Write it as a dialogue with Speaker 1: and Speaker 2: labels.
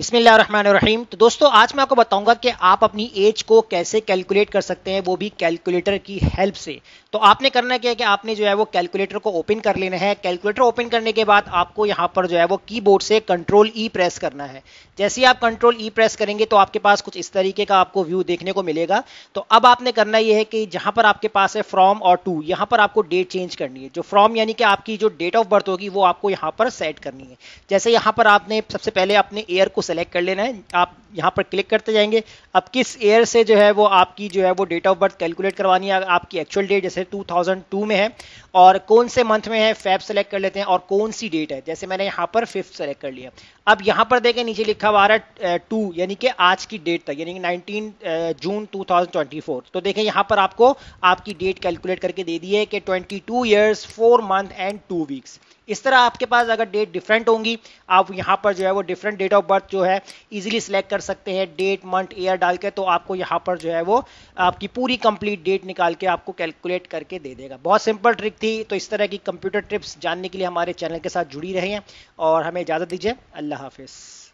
Speaker 1: बिस्मिल्लाम तो दोस्तों आज मैं आपको बताऊंगा कि आप अपनी एज को कैसे कैलकुलेट कर सकते हैं वो भी कैलकुलेटर की हेल्प से तो आपने करना क्या है कि आपने जो है वो कैलकुलेटर को ओपन कर लेना है कैलकुलेटर ओपन करने के बाद आपको यहाँ पर जो है वो कीबोर्ड से कंट्रोल ई प्रेस करना है जैसे ही आप कंट्रोल ई प्रेस करेंगे तो आपके पास कुछ इस तरीके का आपको व्यू देखने को मिलेगा तो अब आपने करना यह है कि जहाँ पर आपके पास है फ्रॉम और टू यहाँ पर आपको डेट चेंज करनी है जो फ्रॉम यानी कि आपकी जो डेट ऑफ बर्थ होगी वो आपको यहाँ पर सेट करनी है जैसे यहाँ पर आपने सबसे पहले अपने एयर को सेलेक्ट कर लेना है आप यहाँ पर क्लिक करते जाएंगे अब किस ईयर से जो है वो आपकी जो है वो डेट ऑफ बर्थ कैलकुलेट करवानी है आपकी एक्चुअल डेट जैसे 2002 में है और कौन से मंथ में है फैब सेलेक्ट कर लेते हैं और कौन सी डेट है जैसे मैंने यहाँ पर फिफ्थ सेलेक्ट कर लिया अब यहाँ पर देखें नीचे लिखा हुआ रहा टू यानी कि आज की डेट तक यानी कि नाइनटीन जून टू तो देखें यहाँ पर आपको आपकी डेट कैलकुलेट करके दे दी है कि twenty two years four month and two weeks इस तरह आपके पास अगर डेट डिफरेंट होंगी आप यहाँ पर जो है वो डिफरेंट डेट ऑफ बर्थ जो है इजीली सिलेक्ट कर सकते हैं डेट मंथ ईयर डाल के तो आपको यहाँ पर जो है वो आपकी पूरी कंप्लीट डेट निकाल के आपको कैलकुलेट करके दे देगा बहुत सिंपल ट्रिक थी तो इस तरह की कंप्यूटर ट्रिप्स जानने के लिए हमारे चैनल के साथ जुड़ी रहे हैं और हमें इजाज़त दीजिए अल्लाह हाफिज़